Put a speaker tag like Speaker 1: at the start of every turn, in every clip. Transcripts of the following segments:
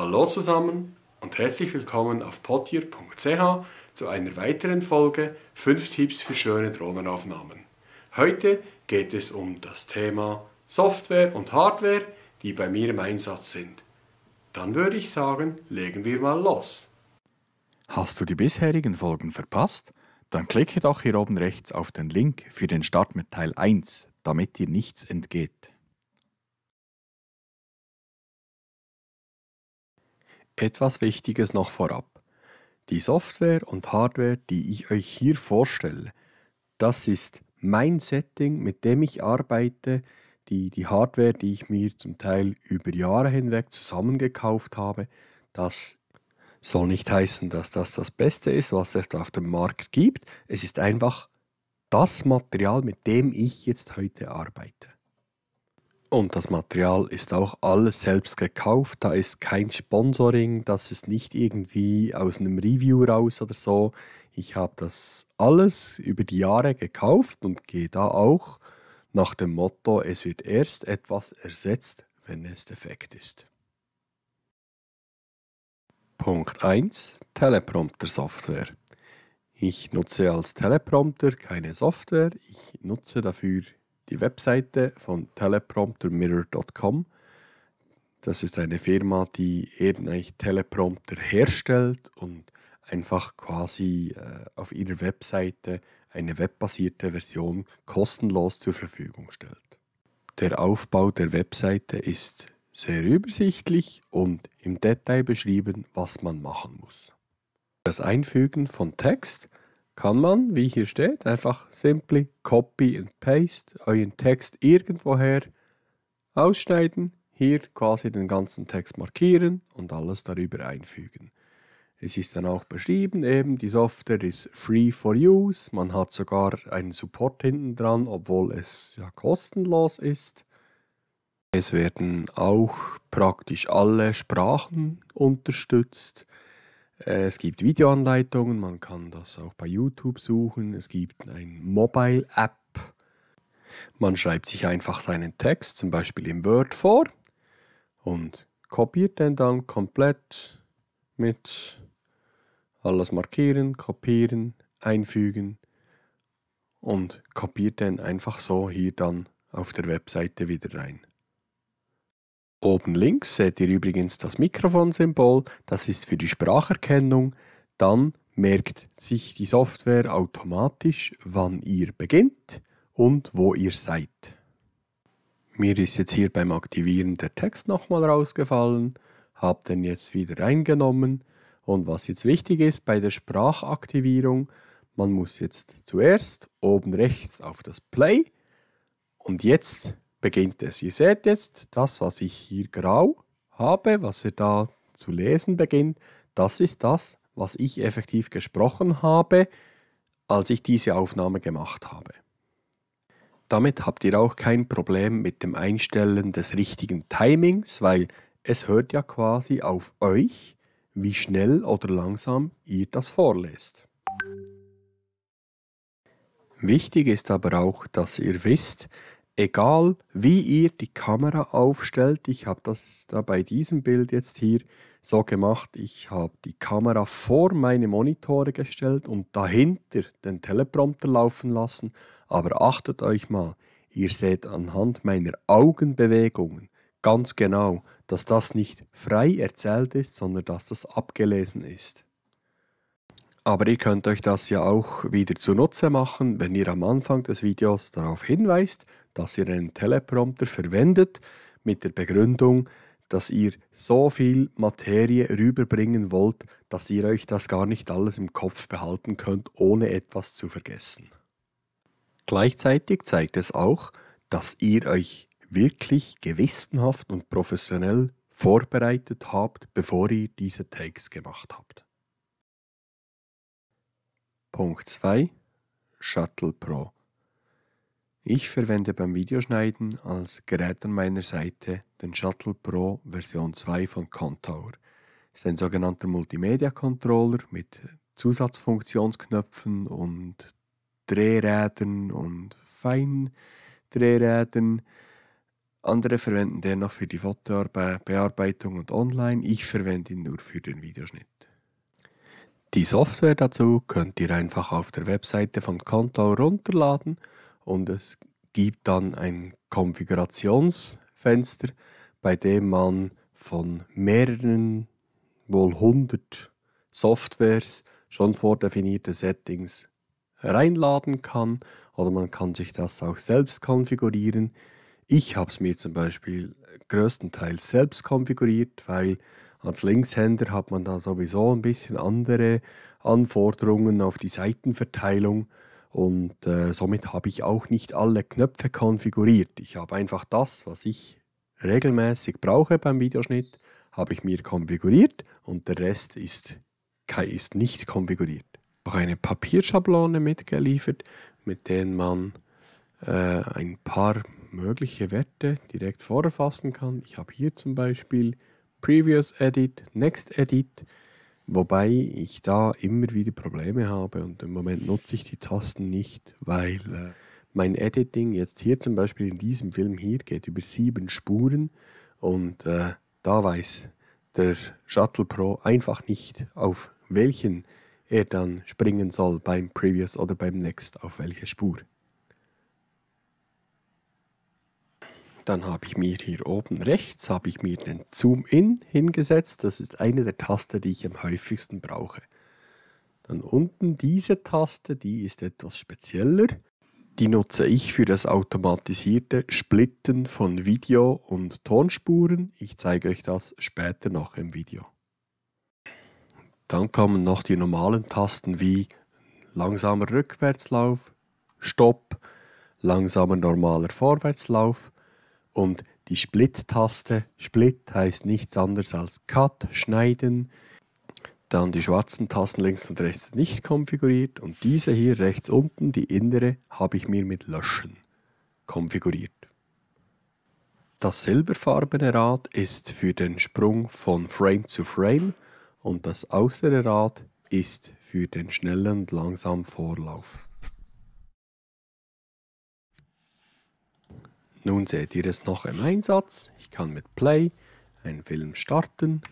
Speaker 1: Hallo zusammen und herzlich willkommen auf potier.ch zu einer weiteren Folge 5 Tipps für schöne Drohnenaufnahmen. Heute geht es um das Thema Software und Hardware, die bei mir im Einsatz sind. Dann würde ich sagen, legen wir mal los. Hast du die bisherigen Folgen verpasst? Dann klicke doch hier oben rechts auf den Link für den Start mit Teil 1, damit dir nichts entgeht. Etwas Wichtiges noch vorab. Die Software und Hardware, die ich euch hier vorstelle, das ist mein Setting, mit dem ich arbeite, die, die Hardware, die ich mir zum Teil über Jahre hinweg zusammengekauft habe. Das soll nicht heißen, dass das das Beste ist, was es auf dem Markt gibt. Es ist einfach das Material, mit dem ich jetzt heute arbeite. Und das Material ist auch alles selbst gekauft. Da ist kein Sponsoring, das ist nicht irgendwie aus einem Review raus oder so. Ich habe das alles über die Jahre gekauft und gehe da auch nach dem Motto, es wird erst etwas ersetzt, wenn es defekt ist. Punkt 1. Teleprompter-Software. Ich nutze als Teleprompter keine Software, ich nutze dafür die Webseite von telepromptermirror.com. Das ist eine Firma, die eben eigentlich Teleprompter herstellt und einfach quasi äh, auf ihrer Webseite eine webbasierte Version kostenlos zur Verfügung stellt. Der Aufbau der Webseite ist sehr übersichtlich und im Detail beschrieben, was man machen muss. Das Einfügen von Text kann man, wie hier steht, einfach simply copy and paste euren Text irgendwoher ausschneiden, hier quasi den ganzen Text markieren und alles darüber einfügen. Es ist dann auch beschrieben, eben die Software ist free for use, man hat sogar einen Support hinten dran, obwohl es ja kostenlos ist. Es werden auch praktisch alle Sprachen unterstützt. Äh, es gibt Videoanleitungen, man kann das auch bei YouTube suchen. Es gibt ein Mobile-App. Man schreibt sich einfach seinen Text, zum Beispiel im Word, vor und kopiert den dann komplett mit alles markieren, kopieren, einfügen und kopiert den einfach so hier dann auf der Webseite wieder rein. Oben links seht ihr übrigens das Mikrofonsymbol, das ist für die Spracherkennung. Dann merkt sich die Software automatisch, wann ihr beginnt und wo ihr seid. Mir ist jetzt hier beim Aktivieren der Text nochmal rausgefallen, habe den jetzt wieder reingenommen und was jetzt wichtig ist bei der Sprachaktivierung, man muss jetzt zuerst oben rechts auf das Play und jetzt beginnt es. Ihr seht jetzt, das, was ich hier grau habe, was ihr da zu lesen beginnt, das ist das, was ich effektiv gesprochen habe, als ich diese Aufnahme gemacht habe. Damit habt ihr auch kein Problem mit dem Einstellen des richtigen Timings, weil es hört ja quasi auf euch, wie schnell oder langsam ihr das vorlest. Wichtig ist aber auch, dass ihr wisst, egal wie ihr die Kamera aufstellt, ich habe das da bei diesem Bild jetzt hier so gemacht, ich habe die Kamera vor meine Monitore gestellt und dahinter den Teleprompter laufen lassen, aber achtet euch mal, ihr seht anhand meiner Augenbewegungen ganz genau, dass das nicht frei erzählt ist, sondern dass das abgelesen ist. Aber ihr könnt euch das ja auch wieder zunutze machen, wenn ihr am Anfang des Videos darauf hinweist, dass ihr einen Teleprompter verwendet, mit der Begründung, dass ihr so viel Materie rüberbringen wollt, dass ihr euch das gar nicht alles im Kopf behalten könnt, ohne etwas zu vergessen. Gleichzeitig zeigt es auch, dass ihr euch wirklich gewissenhaft und professionell vorbereitet habt, bevor ihr diese Takes gemacht habt. Punkt 2 Shuttle Pro. Ich verwende beim Videoschneiden als Gerät an meiner Seite den Shuttle Pro Version 2 von Contour. Es ist ein sogenannter Multimedia-Controller mit Zusatzfunktionsknöpfen und Drehrädern und Feindrehrädern. Andere verwenden den noch für die Fotobearbeitung und online. Ich verwende ihn nur für den Videoschnitt. Die Software dazu könnt ihr einfach auf der Webseite von Konto runterladen und es gibt dann ein Konfigurationsfenster, bei dem man von mehreren, wohl 100 Softwares schon vordefinierte Settings reinladen kann oder man kann sich das auch selbst konfigurieren. Ich habe es mir zum Beispiel größtenteils selbst konfiguriert, weil als Linkshänder hat man da sowieso ein bisschen andere Anforderungen auf die Seitenverteilung und äh, somit habe ich auch nicht alle Knöpfe konfiguriert. Ich habe einfach das, was ich regelmäßig brauche beim Videoschnitt, habe ich mir konfiguriert und der Rest ist, ist nicht konfiguriert. Ich Auch eine Papierschablone mitgeliefert, mit der man äh, ein paar mögliche Werte direkt vorfassen kann. Ich habe hier zum Beispiel Previous Edit, Next Edit, wobei ich da immer wieder Probleme habe und im Moment nutze ich die Tasten nicht, weil äh, mein Editing jetzt hier zum Beispiel in diesem Film hier geht über sieben Spuren und äh, da weiß der Shuttle Pro einfach nicht, auf welchen er dann springen soll beim Previous oder beim Next, auf welche Spur. Dann habe ich mir hier oben rechts habe ich mir den Zoom In hingesetzt. Das ist eine der Tasten, die ich am häufigsten brauche. Dann unten diese Taste, die ist etwas spezieller. Die nutze ich für das automatisierte Splitten von Video- und Tonspuren. Ich zeige euch das später noch im Video. Dann kommen noch die normalen Tasten wie langsamer Rückwärtslauf, Stopp, langsamer normaler Vorwärtslauf und die Split-Taste, Split heißt nichts anderes als Cut, schneiden. Dann die schwarzen Tasten links und rechts nicht konfiguriert und diese hier rechts unten, die innere, habe ich mir mit Löschen konfiguriert. Das silberfarbene Rad ist für den Sprung von Frame zu Frame und das äußere Rad ist für den schnellen und langsamen Vorlauf. Nun seht ihr es noch im Einsatz. Ich kann mit Play einen Film starten.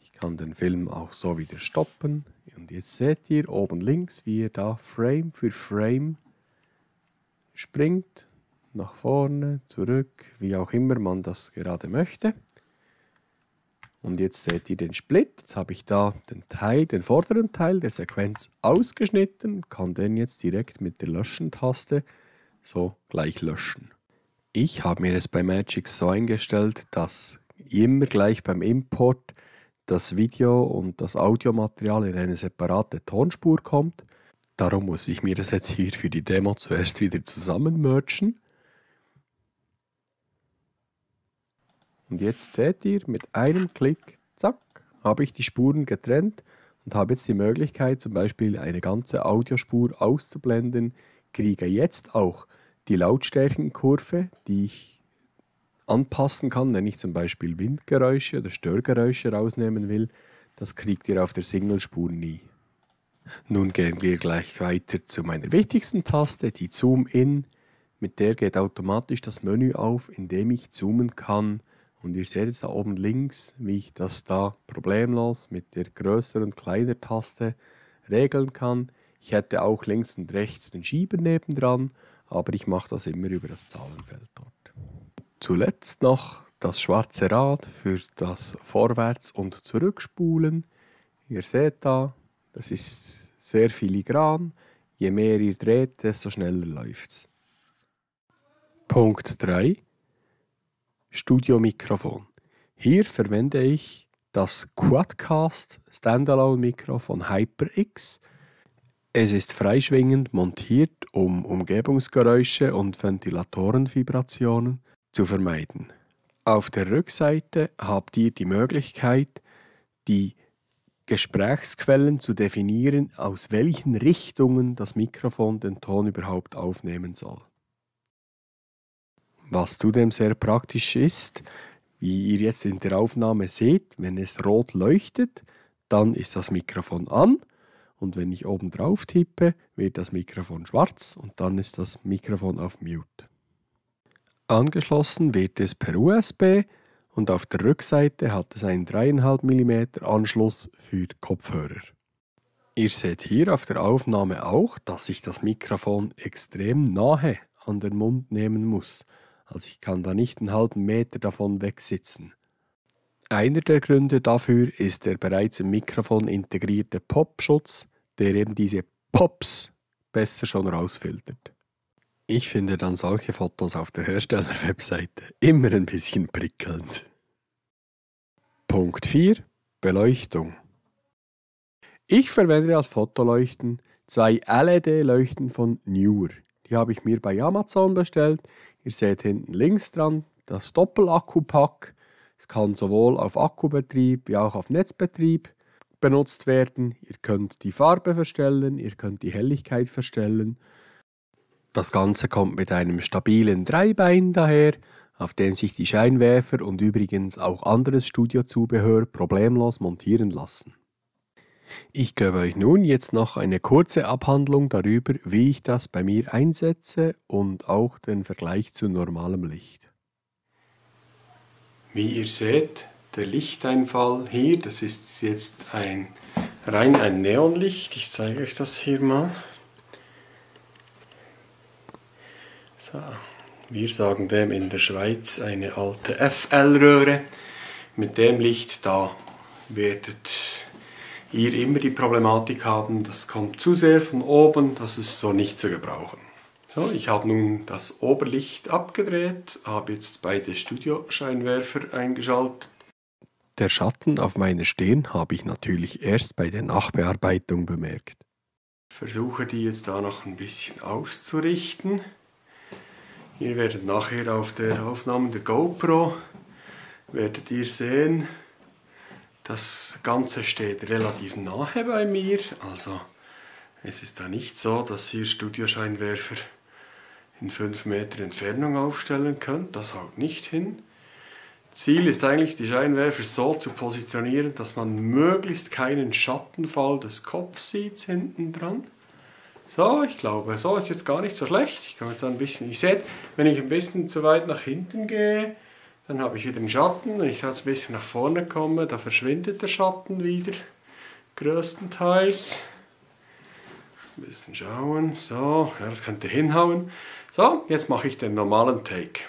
Speaker 1: Ich kann den Film auch so wieder stoppen. Und jetzt seht ihr oben links, wie er da Frame für Frame springt. Nach vorne, zurück, wie auch immer man das gerade möchte. Und jetzt seht ihr den Split. Jetzt habe ich da den Teil, den vorderen Teil der Sequenz ausgeschnitten, kann den jetzt direkt mit der Löschen-Taste so gleich löschen. Ich habe mir das bei Magic so eingestellt, dass immer gleich beim Import das Video und das Audiomaterial in eine separate Tonspur kommt. Darum muss ich mir das jetzt hier für die Demo zuerst wieder zusammenmerchen. Und jetzt seht ihr, mit einem Klick, zack, habe ich die Spuren getrennt und habe jetzt die Möglichkeit, zum Beispiel eine ganze Audiospur auszublenden, kriege jetzt auch die Lautstärkenkurve, die ich anpassen kann, wenn ich zum Beispiel Windgeräusche oder Störgeräusche rausnehmen will, das kriegt ihr auf der Singlespur nie. Nun gehen wir gleich weiter zu meiner wichtigsten Taste, die Zoom-In. Mit der geht automatisch das Menü auf, in dem ich zoomen kann. Und ihr seht jetzt da oben links, wie ich das da problemlos mit der größeren und kleiner Taste regeln kann. Ich hätte auch links und rechts den Schieber nebendran aber ich mache das immer über das Zahlenfeld dort. Zuletzt noch das schwarze Rad für das Vorwärts- und Zurückspulen. Ihr seht da, das ist sehr filigran. Je mehr ihr dreht, desto schneller läuft es. Punkt 3 Studiomikrofon. Hier verwende ich das Quadcast Standalone Mikro von HyperX es ist freischwingend montiert, um Umgebungsgeräusche und Ventilatorenvibrationen zu vermeiden. Auf der Rückseite habt ihr die Möglichkeit, die Gesprächsquellen zu definieren, aus welchen Richtungen das Mikrofon den Ton überhaupt aufnehmen soll. Was zudem sehr praktisch ist, wie ihr jetzt in der Aufnahme seht, wenn es rot leuchtet, dann ist das Mikrofon an und wenn ich oben drauf tippe, wird das Mikrofon schwarz und dann ist das Mikrofon auf Mute. Angeschlossen wird es per USB und auf der Rückseite hat es einen 3,5 mm Anschluss für Kopfhörer. Ihr seht hier auf der Aufnahme auch, dass ich das Mikrofon extrem nahe an den Mund nehmen muss. Also ich kann da nicht einen halben Meter davon wegsitzen. Einer der Gründe dafür ist der bereits im Mikrofon integrierte Popschutz, der eben diese Pops besser schon rausfiltert. Ich finde dann solche Fotos auf der Hersteller-Webseite immer ein bisschen prickelnd. Punkt 4. Beleuchtung. Ich verwende als Fotoleuchten zwei LED-Leuchten von Newer. Die habe ich mir bei Amazon bestellt. Ihr seht hinten links dran das Doppelakku-Pack. Es kann sowohl auf Akkubetrieb wie auch auf Netzbetrieb benutzt werden. Ihr könnt die Farbe verstellen, ihr könnt die Helligkeit verstellen. Das Ganze kommt mit einem stabilen Dreibein daher, auf dem sich die Scheinwerfer und übrigens auch anderes Studiozubehör problemlos montieren lassen. Ich gebe euch nun jetzt noch eine kurze Abhandlung darüber, wie ich das bei mir einsetze und auch den Vergleich zu normalem Licht. Wie ihr seht, der Lichteinfall hier. Das ist jetzt ein rein ein Neonlicht. Ich zeige euch das hier mal. So. Wir sagen dem in der Schweiz eine alte FL-Röhre. Mit dem Licht da werdet ihr immer die Problematik haben, das kommt zu sehr von oben, das ist so nicht zu gebrauchen. So, ich habe nun das Oberlicht abgedreht, habe jetzt beide Studioscheinwerfer eingeschaltet der Schatten auf meiner Stirn habe ich natürlich erst bei der Nachbearbeitung bemerkt. Ich versuche die jetzt da noch ein bisschen auszurichten. Ihr werdet nachher auf der Aufnahme der GoPro werdet ihr sehen, das Ganze steht relativ nahe bei mir. Also es ist da nicht so, dass ihr Studioscheinwerfer in 5 Meter Entfernung aufstellen könnt. Das haut nicht hin. Ziel ist eigentlich, die Scheinwerfer so zu positionieren, dass man möglichst keinen Schattenfall des Kopfes sieht hinten dran. So, ich glaube, so ist jetzt gar nicht so schlecht. Ich kann jetzt ein bisschen, ich sehe, wenn ich ein bisschen zu weit nach hinten gehe, dann habe ich wieder einen Schatten. Wenn ich jetzt ein bisschen nach vorne komme, da verschwindet der Schatten wieder, größtenteils. Ein bisschen schauen, so, ja, das könnte hinhauen. So, jetzt mache ich den normalen Take.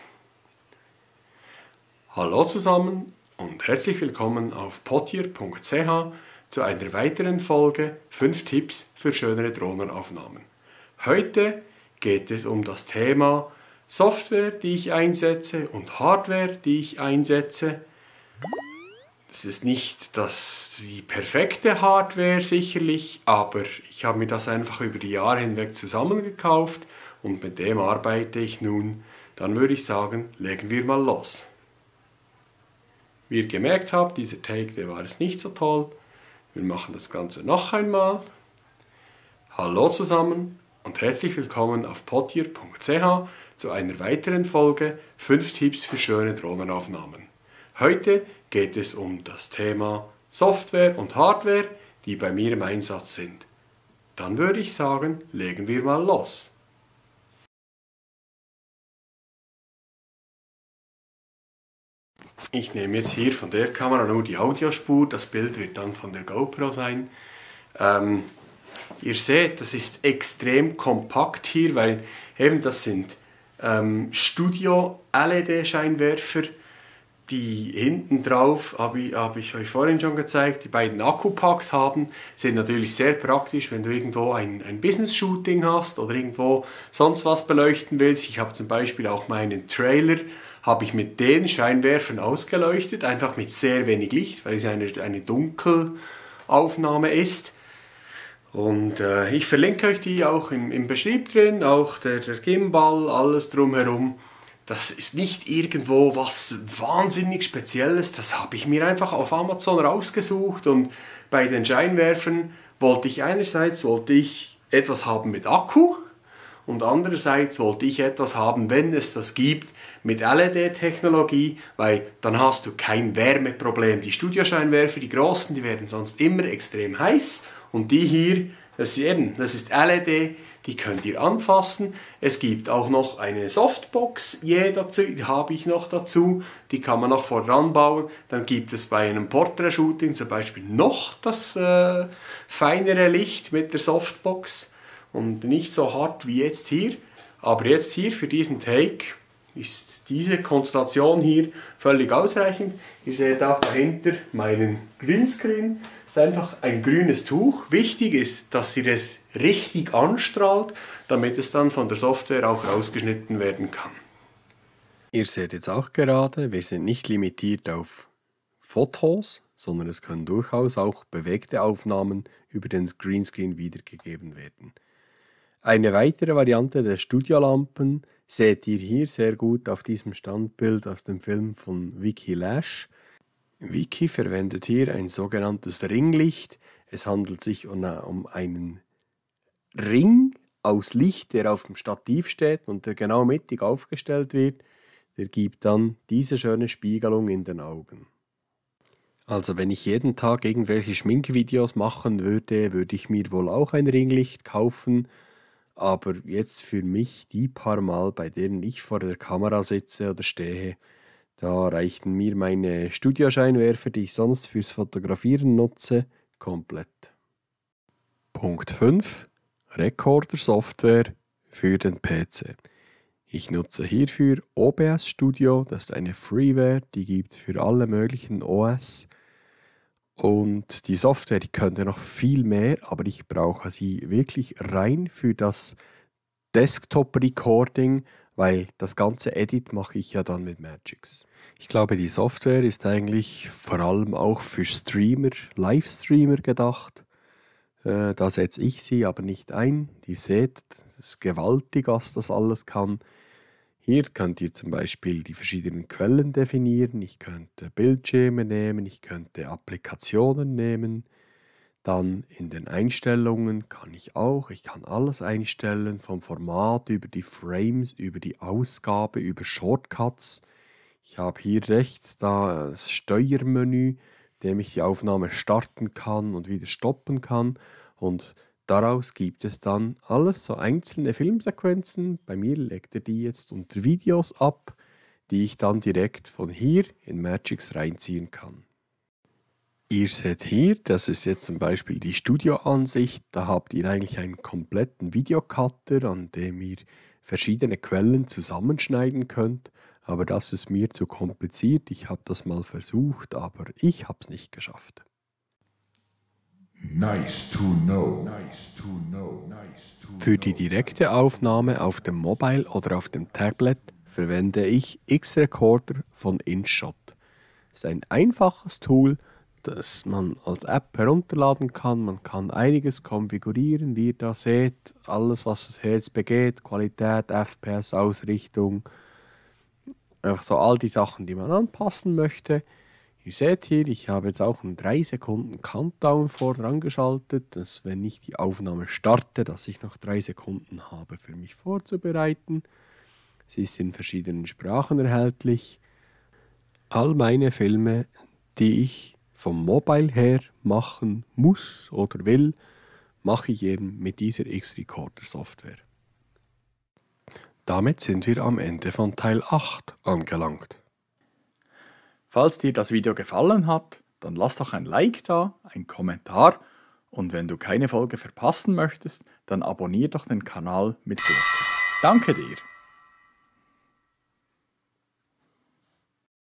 Speaker 1: Hallo zusammen und herzlich willkommen auf potier.ch zu einer weiteren Folge 5 Tipps für schönere Drohnenaufnahmen. Heute geht es um das Thema Software, die ich einsetze und Hardware, die ich einsetze. Es ist nicht das, die perfekte Hardware sicherlich, aber ich habe mir das einfach über die Jahre hinweg zusammengekauft und mit dem arbeite ich nun. Dann würde ich sagen, legen wir mal los. Wie ihr gemerkt habt, dieser Take, der war es nicht so toll. Wir machen das Ganze noch einmal. Hallo zusammen und herzlich willkommen auf potier.ch zu einer weiteren Folge 5 Tipps für schöne Drohnenaufnahmen. Heute geht es um das Thema Software und Hardware, die bei mir im Einsatz sind. Dann würde ich sagen, legen wir mal los. Ich nehme jetzt hier von der Kamera nur die Audiospur, das Bild wird dann von der GoPro sein. Ähm, ihr seht, das ist extrem kompakt hier, weil eben das sind ähm, Studio-LED-Scheinwerfer, die hinten drauf, habe ich, hab ich euch vorhin schon gezeigt, die beiden Akkupacks haben, sind natürlich sehr praktisch, wenn du irgendwo ein, ein Business-Shooting hast oder irgendwo sonst was beleuchten willst. Ich habe zum Beispiel auch meinen Trailer habe ich mit den Scheinwerfern ausgeleuchtet, einfach mit sehr wenig Licht, weil es eine, eine Dunkelaufnahme ist. Und äh, ich verlinke euch die auch im, im Beschrieb drin, auch der, der Gimbal, alles drumherum. Das ist nicht irgendwo was wahnsinnig Spezielles, das habe ich mir einfach auf Amazon rausgesucht und bei den Scheinwerfern wollte ich einerseits wollte ich etwas haben mit Akku und andererseits wollte ich etwas haben, wenn es das gibt, mit LED-Technologie, weil dann hast du kein Wärmeproblem. Die Studioscheinwerfer, die großen, die werden sonst immer extrem heiß und die hier, das ist eben, das ist LED, die könnt ihr anfassen. Es gibt auch noch eine Softbox, je dazu, die habe ich noch dazu, die kann man noch voran bauen. Dann gibt es bei einem Portrait-Shooting zum Beispiel noch das äh, feinere Licht mit der Softbox und nicht so hart wie jetzt hier. Aber jetzt hier für diesen Take ist diese Konstellation hier völlig ausreichend. Ihr seht auch dahinter meinen Greenscreen. Das ist einfach ein grünes Tuch. Wichtig ist, dass ihr es richtig anstrahlt, damit es dann von der Software auch rausgeschnitten werden kann. Ihr seht jetzt auch gerade, wir sind nicht limitiert auf Fotos, sondern es können durchaus auch bewegte Aufnahmen über den Greenscreen wiedergegeben werden. Eine weitere Variante der Studiolampen seht ihr hier sehr gut auf diesem Standbild aus dem Film von Vicky Lash. Vicky verwendet hier ein sogenanntes Ringlicht. Es handelt sich um einen Ring aus Licht, der auf dem Stativ steht und der genau mittig aufgestellt wird. Der gibt dann diese schöne Spiegelung in den Augen. Also wenn ich jeden Tag irgendwelche Schminkvideos machen würde, würde ich mir wohl auch ein Ringlicht kaufen aber jetzt für mich, die paar Mal, bei denen ich vor der Kamera sitze oder stehe, da reichten mir meine Studioscheinwerfer, die ich sonst fürs Fotografieren nutze, komplett. Punkt 5. Recorder Software für den PC. Ich nutze hierfür OBS Studio, das ist eine Freeware, die gibt für alle möglichen OS und die Software, die könnte noch viel mehr, aber ich brauche sie wirklich rein für das Desktop-Recording, weil das ganze Edit mache ich ja dann mit Magix. Ich glaube, die Software ist eigentlich vor allem auch für Streamer, Livestreamer gedacht. Äh, da setze ich sie aber nicht ein. Ihr seht, es ist gewaltig, was das alles kann. Hier könnt ihr zum Beispiel die verschiedenen Quellen definieren. Ich könnte Bildschirme nehmen, ich könnte Applikationen nehmen. Dann in den Einstellungen kann ich auch, ich kann alles einstellen, vom Format über die Frames, über die Ausgabe, über Shortcuts. Ich habe hier rechts das Steuermenü, dem ich die Aufnahme starten kann und wieder stoppen kann. Und Daraus gibt es dann alles so einzelne Filmsequenzen. Bei mir legt er die jetzt unter Videos ab, die ich dann direkt von hier in Magix reinziehen kann. Ihr seht hier, das ist jetzt zum Beispiel die Studioansicht. Da habt ihr eigentlich einen kompletten Videocutter, an dem ihr verschiedene Quellen zusammenschneiden könnt. Aber das ist mir zu kompliziert. Ich habe das mal versucht, aber ich habe es nicht geschafft. Nice to know. Nice to know. Nice to know. Für die direkte Aufnahme auf dem Mobile oder auf dem Tablet verwende ich X-Recorder von InShot. Das ist ein einfaches Tool, das man als App herunterladen kann. Man kann einiges konfigurieren, wie ihr da seht. Alles, was das Herz begeht, Qualität, FPS, Ausrichtung. Einfach so all die Sachen, die man anpassen möchte. Ihr seht hier, ich habe jetzt auch einen 3 Sekunden Countdown vordran geschaltet, dass wenn ich die Aufnahme starte, dass ich noch 3 Sekunden habe für mich vorzubereiten. Sie ist in verschiedenen Sprachen erhältlich. All meine Filme, die ich vom Mobile her machen muss oder will, mache ich eben mit dieser X-Recorder Software. Damit sind wir am Ende von Teil 8 angelangt. Falls dir das Video gefallen hat, dann lass doch ein Like da, ein Kommentar und wenn du keine Folge verpassen möchtest, dann abonnier doch den Kanal mit Glocke. Danke dir!